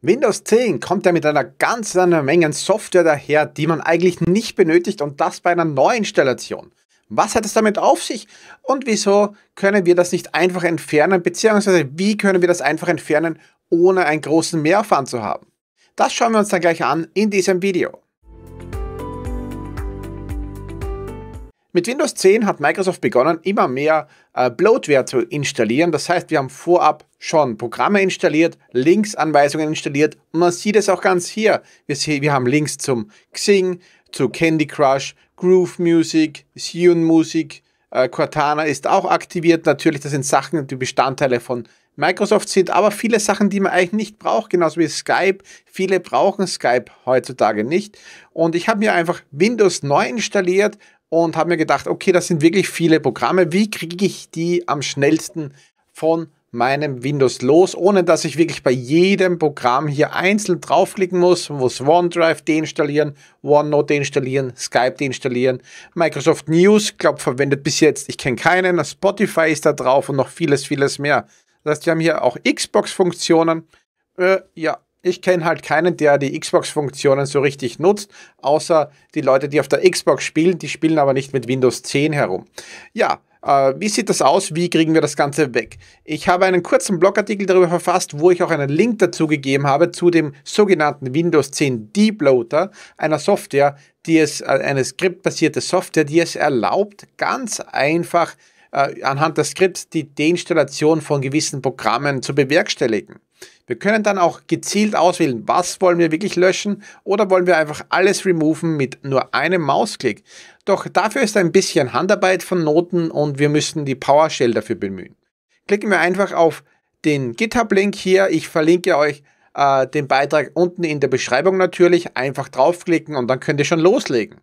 Windows 10 kommt ja mit einer ganzen Menge Software daher, die man eigentlich nicht benötigt und das bei einer Neuinstallation. Was hat es damit auf sich und wieso können wir das nicht einfach entfernen, beziehungsweise wie können wir das einfach entfernen, ohne einen großen Mehraufwand zu haben? Das schauen wir uns dann gleich an in diesem Video. Mit Windows 10 hat Microsoft begonnen, immer mehr äh, Bloatware zu installieren. Das heißt, wir haben vorab schon Programme installiert, Linksanweisungen installiert und man sieht es auch ganz hier. Wir, sehen, wir haben Links zum Xing, zu Candy Crush, Groove Music, Sion Music. Äh, Cortana ist auch aktiviert. Natürlich, das sind Sachen, die Bestandteile von Microsoft sind, aber viele Sachen, die man eigentlich nicht braucht, genauso wie Skype. Viele brauchen Skype heutzutage nicht. Und ich habe mir einfach Windows neu installiert und habe mir gedacht, okay, das sind wirklich viele Programme. Wie kriege ich die am schnellsten von meinem Windows los, ohne dass ich wirklich bei jedem Programm hier einzeln draufklicken muss, muss OneDrive deinstallieren, OneNote deinstallieren, Skype deinstallieren, Microsoft News, glaube verwendet bis jetzt, ich kenne keinen, Spotify ist da drauf und noch vieles, vieles mehr. Das heißt, wir haben hier auch Xbox-Funktionen. Äh, ja, ich kenne halt keinen, der die Xbox-Funktionen so richtig nutzt, außer die Leute, die auf der Xbox spielen, die spielen aber nicht mit Windows 10 herum. Ja, äh, wie sieht das aus? Wie kriegen wir das Ganze weg? Ich habe einen kurzen Blogartikel darüber verfasst, wo ich auch einen Link dazu gegeben habe zu dem sogenannten Windows 10 Deeploader, einer Software, die es, äh, eine skriptbasierte Software, die es erlaubt, ganz einfach äh, anhand des Skripts die Deinstallation von gewissen Programmen zu bewerkstelligen. Wir können dann auch gezielt auswählen, was wollen wir wirklich löschen oder wollen wir einfach alles removen mit nur einem Mausklick. Doch dafür ist ein bisschen Handarbeit von Noten und wir müssen die PowerShell dafür bemühen. Klicken wir einfach auf den GitHub-Link hier. Ich verlinke euch äh, den Beitrag unten in der Beschreibung natürlich. Einfach draufklicken und dann könnt ihr schon loslegen.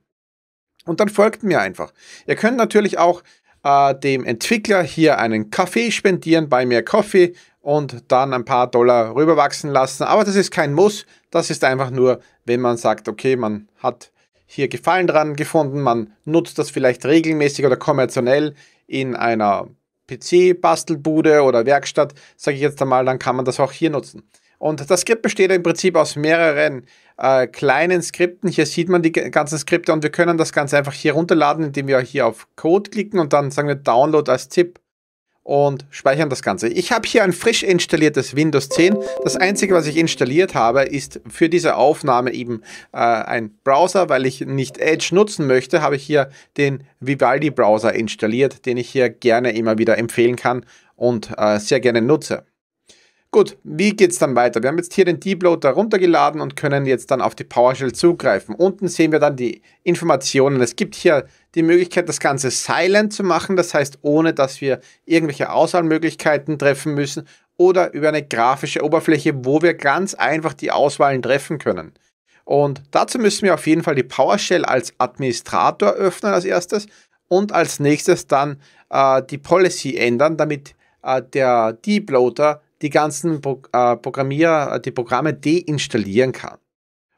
Und dann folgt mir einfach. Ihr könnt natürlich auch äh, dem Entwickler hier einen Kaffee spendieren bei mir Coffee und dann ein paar Dollar rüberwachsen lassen. Aber das ist kein Muss, das ist einfach nur, wenn man sagt, okay, man hat hier Gefallen dran gefunden, man nutzt das vielleicht regelmäßig oder kommerziell in einer PC-Bastelbude oder Werkstatt, sage ich jetzt einmal, dann kann man das auch hier nutzen. Und das Skript besteht im Prinzip aus mehreren äh, kleinen Skripten. Hier sieht man die ganzen Skripte und wir können das Ganze einfach hier runterladen, indem wir hier auf Code klicken und dann sagen wir Download als ZIP und speichern das Ganze. Ich habe hier ein frisch installiertes Windows 10. Das Einzige, was ich installiert habe, ist für diese Aufnahme eben äh, ein Browser. Weil ich nicht Edge nutzen möchte, habe ich hier den Vivaldi-Browser installiert, den ich hier gerne immer wieder empfehlen kann und äh, sehr gerne nutze. Gut, wie geht es dann weiter? Wir haben jetzt hier den Deep runtergeladen und können jetzt dann auf die PowerShell zugreifen. Unten sehen wir dann die Informationen. Es gibt hier die Möglichkeit, das Ganze silent zu machen, das heißt, ohne dass wir irgendwelche Auswahlmöglichkeiten treffen müssen oder über eine grafische Oberfläche, wo wir ganz einfach die Auswahlen treffen können. Und dazu müssen wir auf jeden Fall die PowerShell als Administrator öffnen als erstes und als nächstes dann äh, die Policy ändern, damit äh, der Deep die ganzen Pro äh, Programmier, äh, die Programme deinstallieren kann.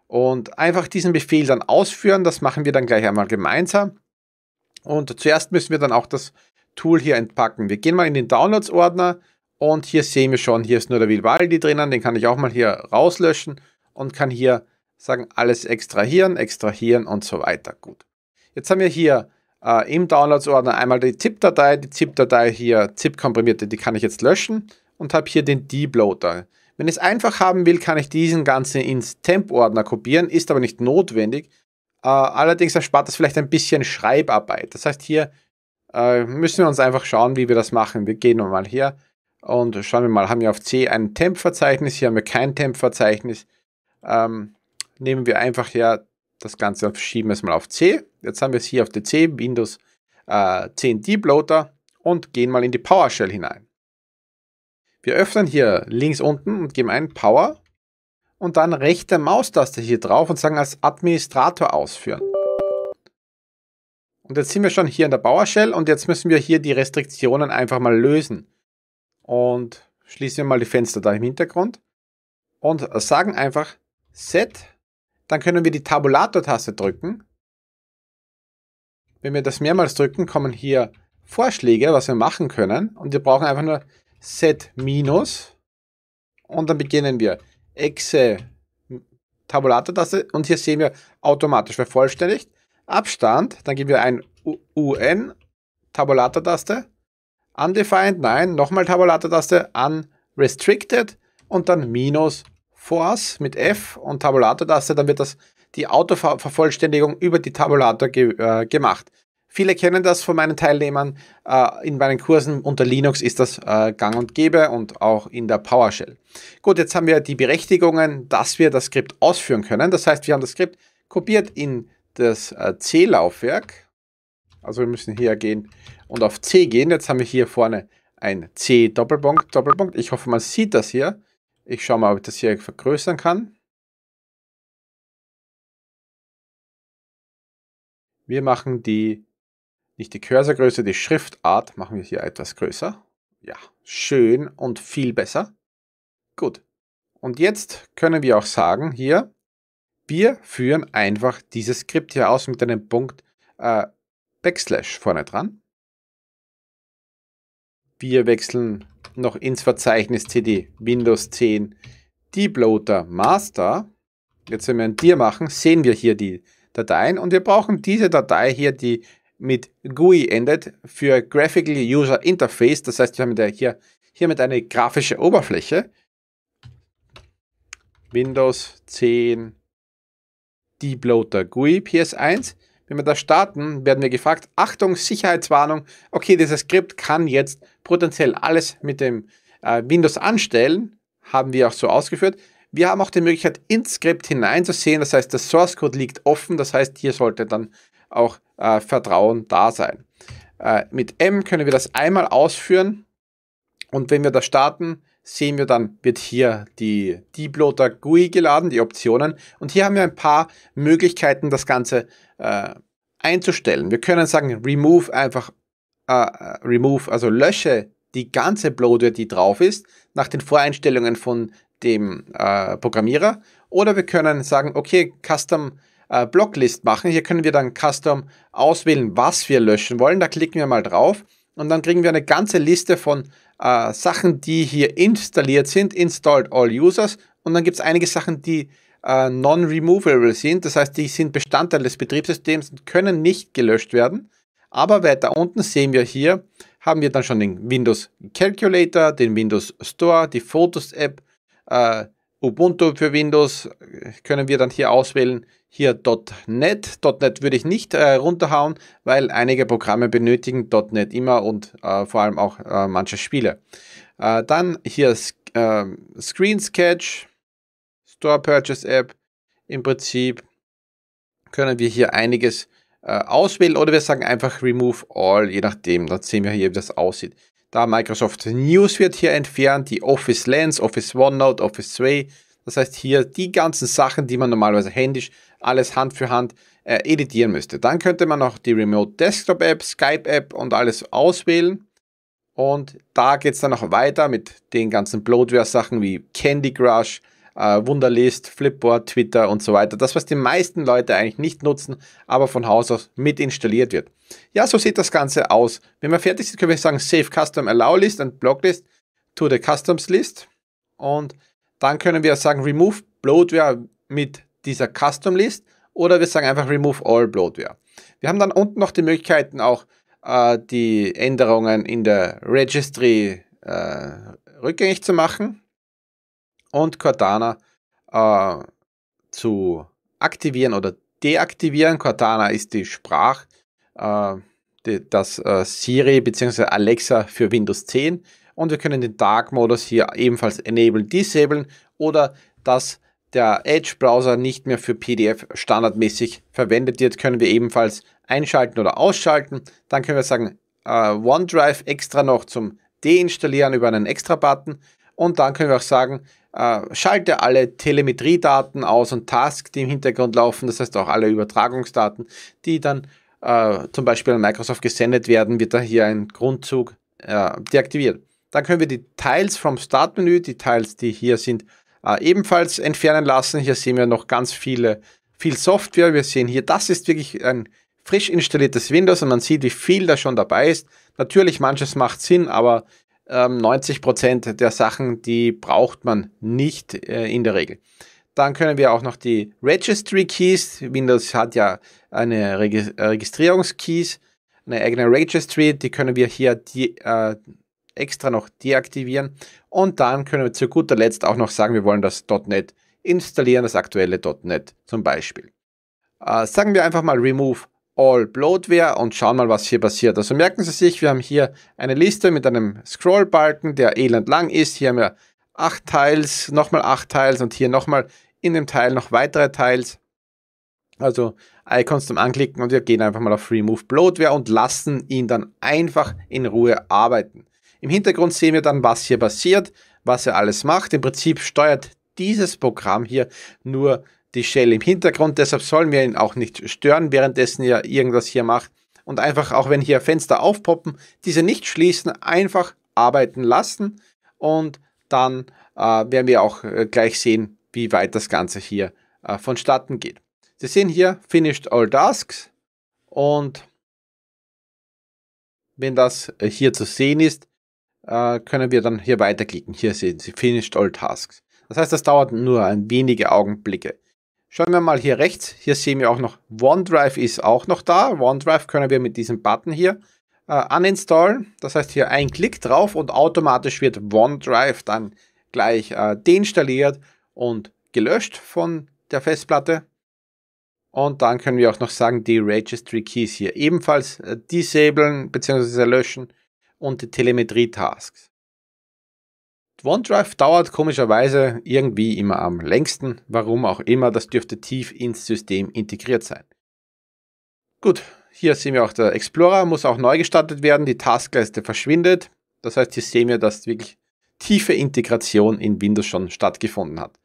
Und einfach diesen Befehl dann ausführen, das machen wir dann gleich einmal gemeinsam. Und zuerst müssen wir dann auch das Tool hier entpacken. Wir gehen mal in den Downloads-Ordner und hier sehen wir schon, hier ist nur der Vivaldi drinnen, den kann ich auch mal hier rauslöschen und kann hier sagen, alles extrahieren, extrahieren und so weiter. Gut. Jetzt haben wir hier äh, im Downloads-Ordner einmal die ZIP-Datei, die ZIP-Datei hier, ZIP-komprimierte, die kann ich jetzt löschen und habe hier den Debloater. Wenn ich es einfach haben will, kann ich diesen ganzen ins Temp-Ordner kopieren, ist aber nicht notwendig. Äh, allerdings erspart das vielleicht ein bisschen Schreibarbeit. Das heißt, hier äh, müssen wir uns einfach schauen, wie wir das machen. Wir gehen nochmal hier und schauen wir mal, haben wir auf C ein Temp-Verzeichnis, hier haben wir kein Temp-Verzeichnis. Ähm, nehmen wir einfach hier das Ganze und schieben es mal auf C. Jetzt haben wir es hier auf DC, Windows äh, 10 Debloater und gehen mal in die PowerShell hinein. Wir öffnen hier links unten und geben ein Power und dann rechte Maustaste hier drauf und sagen als Administrator ausführen. Und jetzt sind wir schon hier in der PowerShell und jetzt müssen wir hier die Restriktionen einfach mal lösen. Und schließen wir mal die Fenster da im Hintergrund und sagen einfach Set. Dann können wir die Tabulator-Taste drücken. Wenn wir das mehrmals drücken, kommen hier Vorschläge, was wir machen können. Und wir brauchen einfach nur set minus und dann beginnen wir. Exe Tabulator-Taste und hier sehen wir automatisch vervollständigt. Abstand, dann geben wir ein UN, Tabulator-Taste, undefined, nein, nochmal Tabulator-Taste, unrestricted und dann minus force mit F und Tabulator-Taste, dann wird das die Autovervollständigung über die Tabulator ge äh, gemacht. Viele kennen das von meinen Teilnehmern. Äh, in meinen Kursen unter Linux ist das äh, gang und gäbe und auch in der PowerShell. Gut, jetzt haben wir die Berechtigungen, dass wir das Skript ausführen können. Das heißt, wir haben das Skript kopiert in das äh, C-Laufwerk. Also wir müssen hier gehen und auf C gehen. Jetzt haben wir hier vorne ein C Doppelpunkt, Doppelpunkt. Ich hoffe, man sieht das hier. Ich schaue mal, ob ich das hier vergrößern kann. Wir machen die nicht die Cursorgröße, die Schriftart machen wir hier etwas größer. Ja, schön und viel besser. Gut. Und jetzt können wir auch sagen hier, wir führen einfach dieses Skript hier aus mit einem Punkt äh, Backslash vorne dran. Wir wechseln noch ins Verzeichnis CD Windows 10 Debloater Master. Jetzt, wenn wir ein Dir machen, sehen wir hier die Dateien und wir brauchen diese Datei hier, die mit GUI endet für Graphical User Interface. Das heißt, wir haben hier, hiermit eine grafische Oberfläche. Windows 10 die Bloater GUI PS1. Wenn wir da starten, werden wir gefragt, Achtung, Sicherheitswarnung, okay, dieses Skript kann jetzt potenziell alles mit dem äh, Windows anstellen, haben wir auch so ausgeführt. Wir haben auch die Möglichkeit, ins Skript hineinzusehen, das heißt, der Source Code liegt offen, das heißt, hier sollte dann auch äh, Vertrauen da sein. Äh, mit M können wir das einmal ausführen und wenn wir das starten, sehen wir dann, wird hier die Deeploader GUI geladen, die Optionen. Und hier haben wir ein paar Möglichkeiten, das Ganze äh, einzustellen. Wir können sagen, remove einfach, äh, remove, also lösche die ganze Bloatware, die drauf ist, nach den Voreinstellungen von dem äh, Programmierer. Oder wir können sagen, okay, Custom äh, Blocklist machen. Hier können wir dann Custom auswählen, was wir löschen wollen. Da klicken wir mal drauf und dann kriegen wir eine ganze Liste von äh, Sachen, die hier installiert sind, installed all users. Und dann gibt es einige Sachen, die äh, non-removable sind. Das heißt, die sind Bestandteil des Betriebssystems und können nicht gelöscht werden. Aber weiter unten sehen wir hier, haben wir dann schon den Windows Calculator, den Windows Store, die Fotos-App, äh, Ubuntu für Windows äh, können wir dann hier auswählen. Hier .NET. .NET würde ich nicht äh, runterhauen, weil einige Programme benötigen .NET immer und äh, vor allem auch äh, manche Spiele. Äh, dann hier ähm, Screen Sketch, Store Purchase App. Im Prinzip können wir hier einiges äh, auswählen oder wir sagen einfach Remove All, je nachdem. Dann sehen wir hier, wie das aussieht. Da Microsoft News wird hier entfernt, die Office Lens, Office OneNote, Office 2. Das heißt hier die ganzen Sachen, die man normalerweise händisch alles Hand für Hand äh, editieren müsste. Dann könnte man noch die Remote Desktop App, Skype App und alles auswählen. Und da geht es dann noch weiter mit den ganzen Bloatware-Sachen wie Candy Crush, äh, Wunderlist, Flipboard, Twitter und so weiter. Das, was die meisten Leute eigentlich nicht nutzen, aber von Haus aus mit installiert wird. Ja, so sieht das Ganze aus. Wenn wir fertig sind, können wir sagen Save Custom Allow List and Block List to the Customs List. Und dann können wir sagen Remove Bloatware mit dieser Custom List oder wir sagen einfach Remove All Bloatware. Wir haben dann unten noch die Möglichkeiten auch äh, die Änderungen in der Registry äh, rückgängig zu machen und Cortana äh, zu aktivieren oder deaktivieren. Cortana ist die Sprach äh, das äh, Siri bzw. Alexa für Windows 10 und wir können den Dark Modus hier ebenfalls enablen, disablen oder dass der Edge Browser nicht mehr für PDF standardmäßig verwendet wird, können wir ebenfalls einschalten oder ausschalten. Dann können wir sagen, äh, OneDrive extra noch zum Deinstallieren über einen Extra-Button. Und dann können wir auch sagen, äh, schalte alle Telemetriedaten aus und Tasks, die im Hintergrund laufen, das heißt auch alle Übertragungsdaten, die dann äh, zum Beispiel an Microsoft gesendet werden, wird da hier ein Grundzug äh, deaktiviert. Dann können wir die Tiles vom Startmenü, die Tiles, die hier sind, äh, ebenfalls entfernen lassen. Hier sehen wir noch ganz viele, viel Software. Wir sehen hier, das ist wirklich ein frisch installiertes Windows und man sieht, wie viel da schon dabei ist. Natürlich, manches macht Sinn, aber ähm, 90% der Sachen, die braucht man nicht äh, in der Regel. Dann können wir auch noch die Registry Keys. Windows hat ja eine Regis äh, Registrierungskeys, eine eigene Registry. Die können wir hier die, äh, extra noch deaktivieren. Und dann können wir zu guter Letzt auch noch sagen, wir wollen das .NET installieren, das aktuelle .NET zum Beispiel. Äh, sagen wir einfach mal Remove All Bloatware und schauen mal, was hier passiert. Also merken Sie sich, wir haben hier eine Liste mit einem Scrollbalken, der elend lang ist. Hier haben wir acht Teils, nochmal acht Teils und hier nochmal in dem Teil noch weitere Teils. Also Icons zum Anklicken und wir gehen einfach mal auf Remove Bloatware und lassen ihn dann einfach in Ruhe arbeiten. Im Hintergrund sehen wir dann, was hier passiert, was er alles macht. Im Prinzip steuert dieses Programm hier nur die Shell im Hintergrund. Deshalb sollen wir ihn auch nicht stören, währenddessen er irgendwas hier macht. Und einfach auch wenn hier Fenster aufpoppen, diese nicht schließen, einfach arbeiten lassen. Und dann äh, werden wir auch äh, gleich sehen, wie weit das Ganze hier äh, vonstatten geht. Sie sehen hier Finished All Tasks und wenn das äh, hier zu sehen ist, äh, können wir dann hier weiterklicken. Hier sehen Sie Finished All Tasks. Das heißt, das dauert nur ein wenige Augenblicke. Schauen wir mal hier rechts. Hier sehen wir auch noch OneDrive ist auch noch da. OneDrive können wir mit diesem Button hier äh, uninstallen. Das heißt hier ein Klick drauf und automatisch wird OneDrive dann gleich deinstalliert und gelöscht von der Festplatte. Und dann können wir auch noch sagen, die Registry Keys hier ebenfalls äh, disablen bzw. löschen und die Telemetrie-Tasks. OneDrive dauert komischerweise irgendwie immer am längsten, warum auch immer, das dürfte tief ins System integriert sein. Gut, hier sehen wir auch, der Explorer muss auch neu gestartet werden, die Taskleiste verschwindet. Das heißt, hier sehen wir, dass wirklich tiefe Integration in Windows schon stattgefunden hat.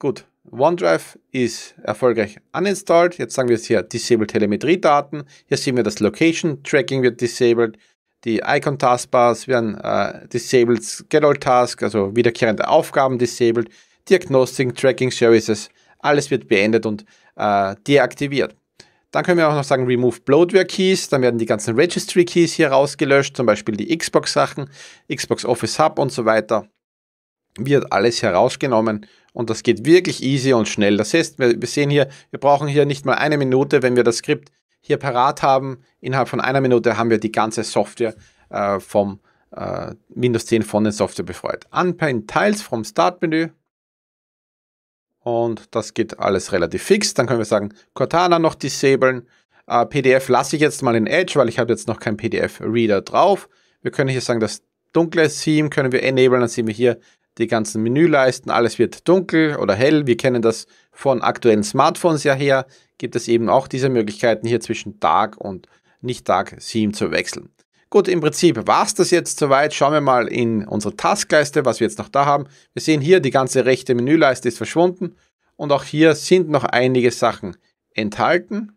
Gut, OneDrive ist erfolgreich uninstalled. Jetzt sagen wir es hier, Disable Telemetriedaten. Hier sehen wir, das Location Tracking wird disabled. Die Icon Taskbars werden äh, disabled. Schedule Task, also wiederkehrende Aufgaben disabled. Diagnostic Tracking Services, alles wird beendet und äh, deaktiviert. Dann können wir auch noch sagen Remove Bloatware Keys, dann werden die ganzen Registry Keys hier rausgelöscht, zum Beispiel die Xbox Sachen, Xbox Office Hub und so weiter. Wird alles herausgenommen und das geht wirklich easy und schnell. Das heißt, wir, sehen hier, wir brauchen hier nicht mal eine Minute, wenn wir das Skript hier parat haben. Innerhalb von einer Minute haben wir die ganze Software äh, vom äh, Windows 10 von der Software befreit. Unpaint Tiles vom Startmenü. Und das geht alles relativ fix. Dann können wir sagen, Cortana noch disablen. Äh, PDF lasse ich jetzt mal in Edge, weil ich habe jetzt noch keinen PDF-Reader drauf. Wir können hier sagen, das dunkle Theme können wir enablen. Dann sehen wir hier, die ganzen Menüleisten, alles wird dunkel oder hell. Wir kennen das von aktuellen Smartphones ja her. Gibt es eben auch diese Möglichkeiten hier zwischen Tag und nicht tag Theme zu wechseln. Gut, im Prinzip war es das jetzt soweit. Schauen wir mal in unsere Taskleiste, was wir jetzt noch da haben. Wir sehen hier, die ganze rechte Menüleiste ist verschwunden und auch hier sind noch einige Sachen enthalten.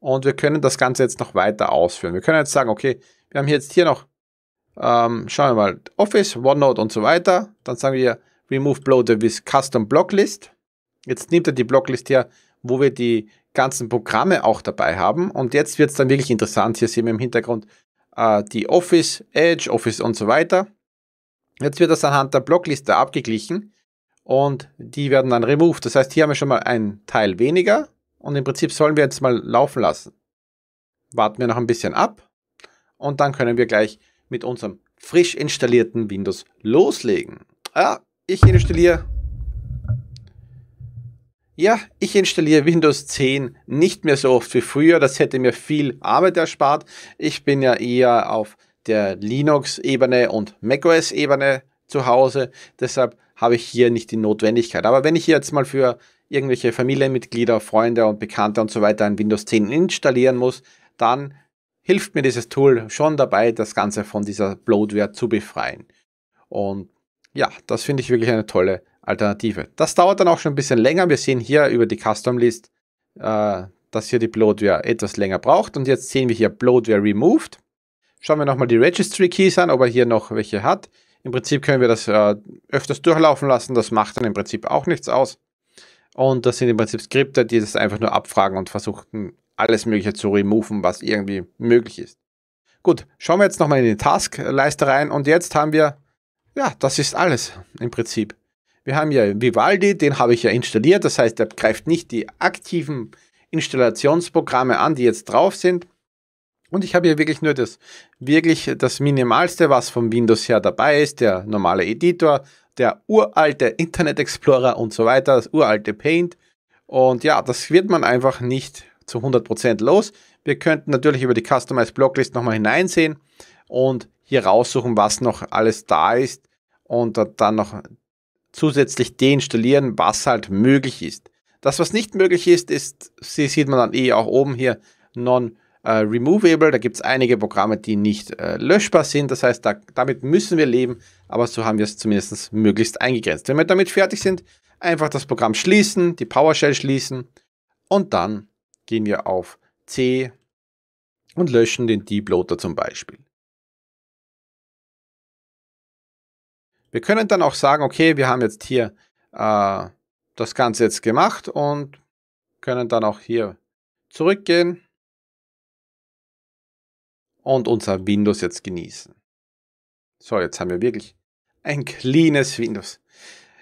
Und wir können das Ganze jetzt noch weiter ausführen. Wir können jetzt sagen, okay, wir haben jetzt hier noch ähm, schauen wir mal, Office, OneNote und so weiter. Dann sagen wir Remove Bloated with Custom Blocklist. Jetzt nimmt er die Blocklist her, wo wir die ganzen Programme auch dabei haben. Und jetzt wird es dann wirklich interessant. Hier sehen wir im Hintergrund äh, die Office, Edge, Office und so weiter. Jetzt wird das anhand der Blockliste abgeglichen und die werden dann removed. Das heißt, hier haben wir schon mal einen Teil weniger und im Prinzip sollen wir jetzt mal laufen lassen. Warten wir noch ein bisschen ab und dann können wir gleich mit unserem frisch installierten Windows loslegen. Ja, ah, ich installiere. Ja, ich installiere Windows 10 nicht mehr so oft wie früher. Das hätte mir viel Arbeit erspart. Ich bin ja eher auf der Linux-Ebene und macOS-Ebene zu Hause. Deshalb habe ich hier nicht die Notwendigkeit. Aber wenn ich jetzt mal für irgendwelche Familienmitglieder, Freunde und Bekannte und so weiter ein Windows 10 installieren muss, dann hilft mir dieses Tool schon dabei, das Ganze von dieser Bloatware zu befreien. Und ja, das finde ich wirklich eine tolle Alternative. Das dauert dann auch schon ein bisschen länger. Wir sehen hier über die Custom List, äh, dass hier die Bloatware etwas länger braucht. Und jetzt sehen wir hier Bloatware Removed. Schauen wir nochmal die Registry Keys an, ob er hier noch welche hat. Im Prinzip können wir das äh, öfters durchlaufen lassen. Das macht dann im Prinzip auch nichts aus. Und das sind im Prinzip Skripte, die das einfach nur abfragen und versuchen alles Mögliche zu removen, was irgendwie möglich ist. Gut, schauen wir jetzt nochmal in die Taskleiste rein und jetzt haben wir, ja, das ist alles im Prinzip. Wir haben ja Vivaldi, den habe ich ja installiert, das heißt, er greift nicht die aktiven Installationsprogramme an, die jetzt drauf sind. Und ich habe hier wirklich nur das, wirklich das Minimalste, was von Windows her dabei ist, der normale Editor, der uralte Internet Explorer und so weiter, das uralte Paint. Und ja, das wird man einfach nicht zu 100% los. Wir könnten natürlich über die Customized Blocklist nochmal hineinsehen und hier raussuchen, was noch alles da ist und dann noch zusätzlich deinstallieren, was halt möglich ist. Das, was nicht möglich ist, ist, sie sieht man dann eh auch oben hier, non-removable. da gibt es einige Programme, die nicht äh, löschbar sind. Das heißt, da, damit müssen wir leben, aber so haben wir es zumindest möglichst eingegrenzt. Wenn wir damit fertig sind, einfach das Programm schließen, die PowerShell schließen und dann gehen wir auf C und löschen den D-Bloater zum Beispiel. Wir können dann auch sagen, okay, wir haben jetzt hier äh, das Ganze jetzt gemacht und können dann auch hier zurückgehen und unser Windows jetzt genießen. So, jetzt haben wir wirklich ein cleanes Windows.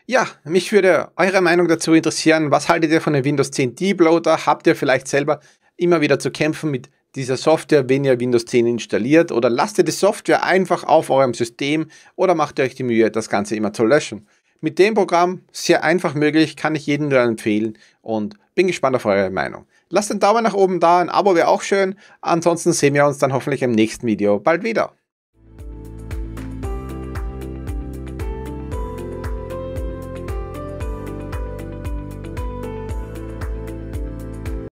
Ja, mich würde eure Meinung dazu interessieren. Was haltet ihr von dem Windows 10 Debloater? Habt ihr vielleicht selber immer wieder zu kämpfen mit dieser Software, wenn ihr Windows 10 installiert? Oder lasst ihr die Software einfach auf eurem System oder macht ihr euch die Mühe, das Ganze immer zu löschen? Mit dem Programm, sehr einfach möglich, kann ich jedem nur empfehlen und bin gespannt auf eure Meinung. Lasst einen Daumen nach oben da, ein Abo wäre auch schön. Ansonsten sehen wir uns dann hoffentlich im nächsten Video bald wieder.